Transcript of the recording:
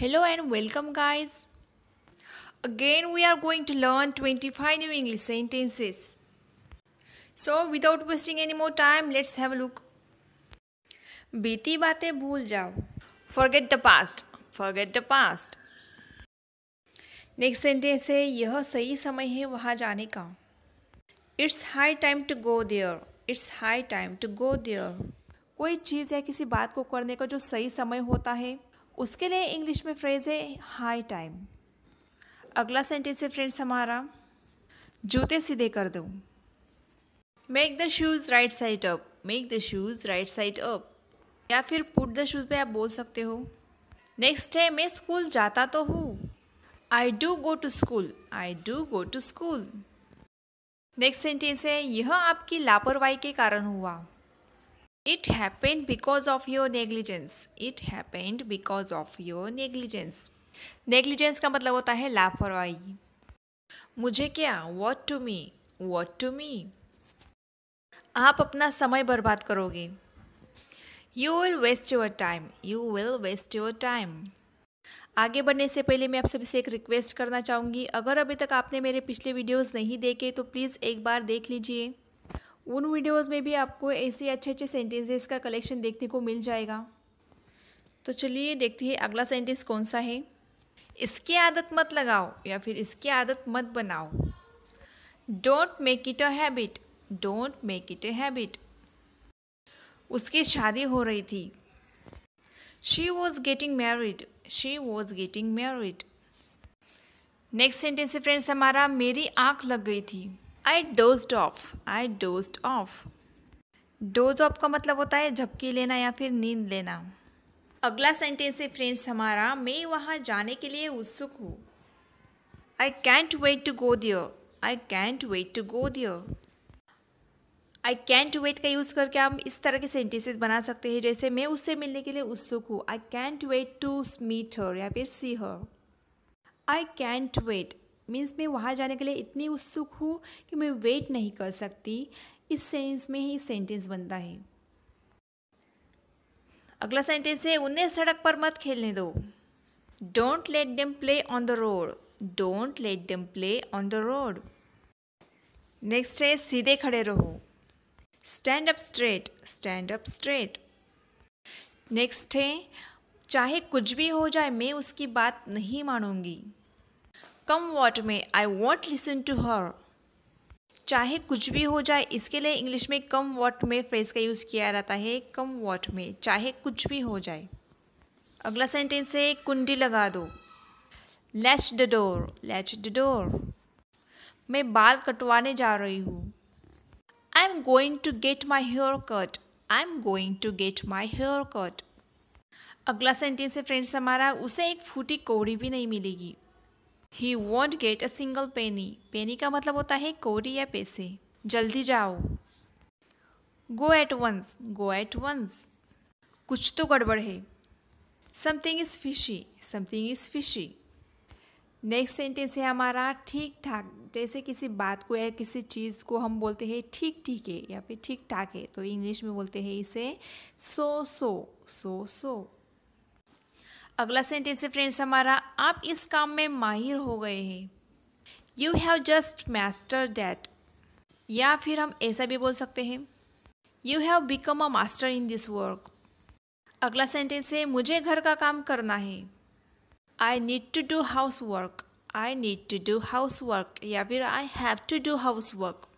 Hello and welcome guys. Again we are going to learn 25 new English sentences. So without wasting any more time let's have a look. बीती बातें भूल जाओ forget the past forget the past next sentence है यह सही समय है वहाँ जाने का it's high time to go there it's high time to go there कोई चीज़ या किसी बात को करने का जो सही समय होता है उसके लिए इंग्लिश में फ्रेज है हाई टाइम अगला सेंटेंस है फ्रेंड्स हमारा जूते सीधे कर दो make the shoes right side up make the shoes right side up या फिर पुट द शूज़ पे आप बोल सकते हो नेक्स्ट है मैं स्कूल जाता तो हूँ I do go to school I do go to school next sentence है यह आपकी लापरवाही के कारण हुआ it happened because of your negligence it happened because of your negligence negligence का मतलब होता है लापरवाही मुझे क्या what to me what to me आप अपना समय बर्बाद करोगे you will waste your time you will waste your time आगे बढ़ने से पहले मैं आप सभी से एक रिक्वेस्ट करना चाहूँगी अगर अभी तक आपने मेरे पिछले वीडियोस नहीं देखे तो प्लीज़ एक बार देख लीजिए उन वीडियोस में भी आपको ऐसे अच्छे अच्छे सेंटेंसेस का कलेक्शन देखने को मिल जाएगा तो चलिए देखते हैं अगला सेंटेंस कौन सा है इसकी आदत मत लगाओ या फिर इसकी आदत मत बनाओ don't make it a habit don't make it a habit उसकी शादी हो रही थी she was getting married she was getting married next sentence है फ्रेंड्स हमारा मेरी आँख लग गई थी I dozed off I dozed off doze off का मतलब होता है झपकी लेना या फिर नींद लेना अगला सेंटेंस है फ्रेंड्स हमारा मैं वहाँ जाने के लिए उत्सुक हूँ I can't wait to go there I can't wait to go there I can't wait का यूज़ करके आप इस तरह के सेंटेंसेस बना सकते हैं जैसे मैं उससे मिलने के लिए उत्सुक हूँ I can't wait to meet her या फिर see her I can't wait means मैं वहाँ जाने के लिए इतनी उत्सुक हूँ कि मैं वेट नहीं कर सकती इस सेंस में ही सेंटेंस बनता है अगला सेंटेंस है उन्हें सड़क पर मत खेलने दो don't let them play on the road don't let them play on the road next है सीधे खड़े रहो stand up straight stand up straight next है चाहे कुछ भी हो जाए मैं उसकी बात नहीं मानूंगी come what may I won't listen to her चाहे कुछ भी हो जाए इसके लिए इंग्लिश में कम वॉट में फ्रेज का यूज़ किया जाता है कम वॉट में चाहे कुछ भी हो जाए अगला सेंटेंस है कुंडी लगा दो latch the door latch the door मैं बाल कटवाने जा रही हूँ I am going to get my hair cut I am going to get my hair cut अगला सेंटेंस है फ्रेंड्स हमारा उसे एक फूटी कौड़ी भी नहीं मिलेगी he won't get a single penny penny का मतलब होता है कोरी या पैसे जल्दी जाओ go at once go at once कुछ तो गड़बड़ है something is fishy something is fishy next sentence है हमारा ठीक ठाक जैसे किसी बात को या किसी चीज़ को हम बोलते हैं ठीक ठीक है या फिर ठीक ठाक है तो इंग्लिश में बोलते हैं इसे सो सो सो सो अगला सेंटेंस है फ्रेंड्स हमारा आप इस काम में माहिर हो गए हैं you have just master that या फिर हम ऐसा भी बोल सकते हैं you have become a master in this work अगला सेंटेंस है मुझे घर का काम करना है I need to do house work I need to do house work या फिर I have to do house work